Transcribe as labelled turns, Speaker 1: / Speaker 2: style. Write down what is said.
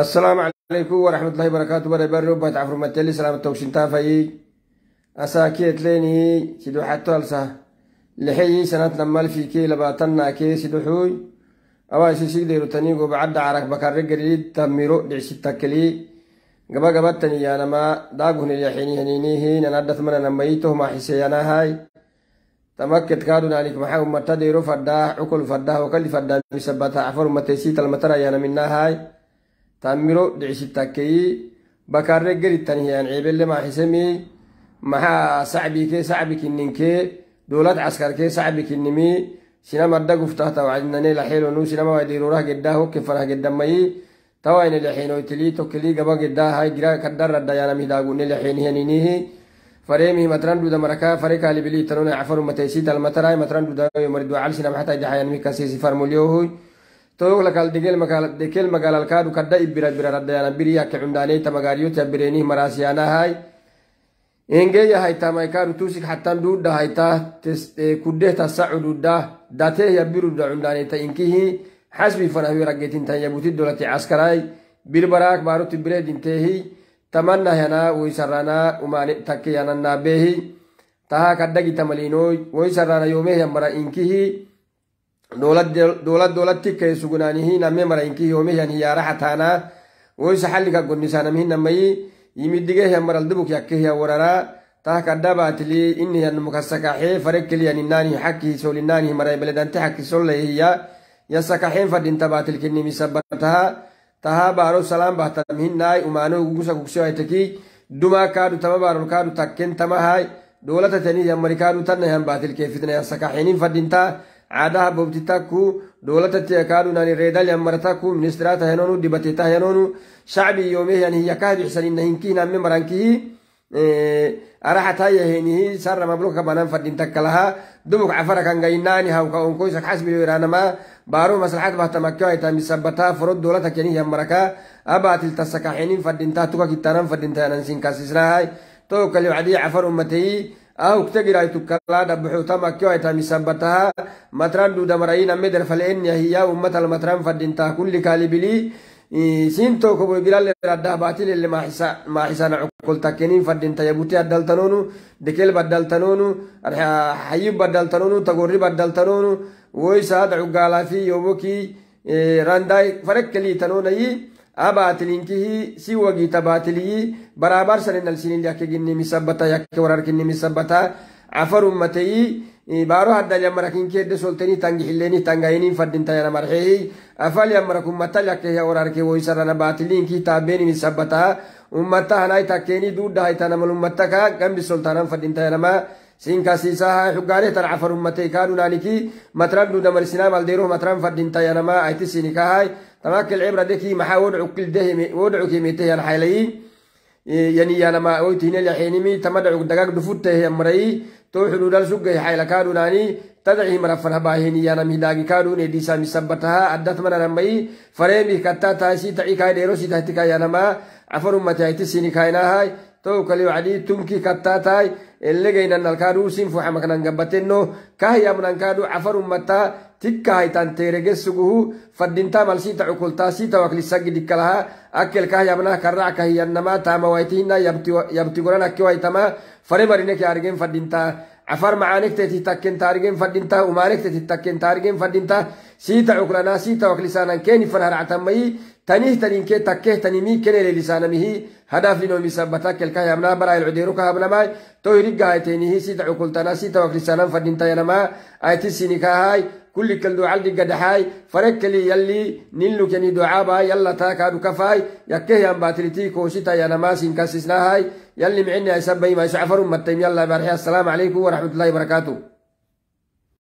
Speaker 1: asalaamu calaykum waraxmatullahi barakaatu barebarobat cafurmateli salaam tawshintaafayey asaakeed leenii sidoxataalsa lixeyi sanadna malfikee labaatannaakee sidoxuuy awaasi sigdeerutanii gobacadda carag bakarre garilidta miro dhicsitakkelii gabagabatani yaanamaa daaguhnilyaxini haniiniihiin anadhathmananamaitohma xiseeyanahay tamakked kaadunaanik maxaa ummata deero fadhaah cukol fadhaah okali fadhaah misabata afarummateysiitalmatara yaanaminahay تاميرو دعشتاكي بكارة قريتان هي عيبل لما حسمي مها صعبي كي صعبي دولات عسكر كي صعبي كنمي سينما الدقو فتحتا وعدناني لحيلو نو سينما وديرو راه قداه وكفرها قدامي توين لحين وتلي تكلي قبا قدا هاي جرا كدر رد يانا ميداغو نلحين هنينيه فريمي متران دودا مركا فريكا لبلي تنون عفر متيسيت المتراي متران دودا يمردو عالسنا محتا دحيان ميكا سيسي فرموليوهي tooglakaldekel magaalalkaadhu kadha ibira biraradayana biriyake cundhaaneyta magaariyota bireenih maraasiyaanahay engeya hayta maykaaru tusik hatan dhuudha hayta e, kudhehta sacududha dateehya biruda cundhaaneyta inkihi xasbi fanahuiragetintan yabuti dolati caskaray bilbaraak baaruti bireedinteehi tamanahyanaa woysarranaa umaane takkeyanannaabeehi tahaa kadhagita maliinooy woysarraana yoomehya mara inkihi dowlad tikkay sugnaanihina memarayinkihiyomehan hiyaara xataanaa woysa xalliga gonnisaanamhina mayi yimiddigehiya maraldubukiya kehiya wararaa tahka dhabaatili inihan mukasakaxee fare keliyan inaanihi xakkihisol inaanihi yasakaxeen fadhintabaatilkinimisa bartaha baaro salaam bahtanamhinaay umaano ugusa kugsewaytaki takken tamahaay dowlatatanihiyamari kaadhu tannahan baatilkee fitnaya sakaxenin aadaa abboobti takku dowlatatti reedalyan mara takku ministiraa tahenonu dibate shacbi yoomehiyan hiyakaa marankihi eh, araxatayahenihi sarra mabluka kabanan fadhin takka hawka onkoysak xasbiyo iraanama maslaxad bahtamakkewayta misabataa dowlata kenihiyan maraka abaatiltasakaxenin fadhintaa tuka kittaanan fadhintayanan sinkaasisnaahay wacdii cafar ummateyi أو كتجر أي تكلا دبحو تما كيو أي تامي سبتها متران دو دمرين أمدر فلئن يهيا أمة المتران فدين تاكل لكالبلي سينتو كبو بلال ردا باتل اللي ما حسا ما حسان عقل تكنين فدين تيبوتي أدل تنونو دكيل بدل تنونو حيب بدل تنونو تغوري بدل تنونو ويساد عقالا في يوبوكي رانداي فرق كلي تنوني abaatilii si wagiita baatilii baraabar sanin alsinin yakkiginni misabbata yakke wararkinni misabbata afarun mateyi baaro hadda yamarakin kedde solteni tangi hilleni tangayini faddinta yana marhehi afal yamarakun matal yakke ya wararke woisarana baatiliin ki taabbeeni misabbata ummatta hanay takkeeni duudda haytanamalumatta ka gambi soltaanan faddinta yanama siinkasiisaha xugaareetan cafar ummatey kaanunaaniki matran dudamal islam matran fadhintayanama aytisini kahay maxaa wodhacukimiteyan xaylayi yaniyanama oytihinelaxeenimi tamadhacuk dagag dhufuttehmarayi to xudhudal sugay xayla kaanunaani tadci marafarhabaaheeniyanam hidaagi kaanun edhiisamisabataha addatmananamayi fareemi kattataasi taci kaay dheerositahtikaayanama cafar ummate ta'uu kalii wacdii tumkii kattaa taay elegeynan alkaaduu sinfuxa maknan gabatenno kahyamunan kaaduu cafarun mataa cukultaa siita waklisaggi dikkalaha karrac kahiyyannamaa taamawaytihina yabti goran akke argen faddintaa afar macaanekteeti takken taarigen fadhinta siita cuklanaa siita keeni fan تنيه تنين كي تكيه تنيمي كني لسانمه هدف لنو مسبتا كلكا يمنا برا العديرو كهبنا ماي تو يرقا هيتينيه سيتا عقلتنا سيتا وكرسانا فدنتا ما آيتي سينيكا هاي كل كل دعاء قدحاي فرك لي يلي نلو كني دعاء با يلا تاكا دكفاي يكه يا باتريتي كوشتا يا نماس كاسسنا هاي يلي معني يسبي ما يسعفر متيم يلا برحي السلام عليكم ورحمة الله وبركاته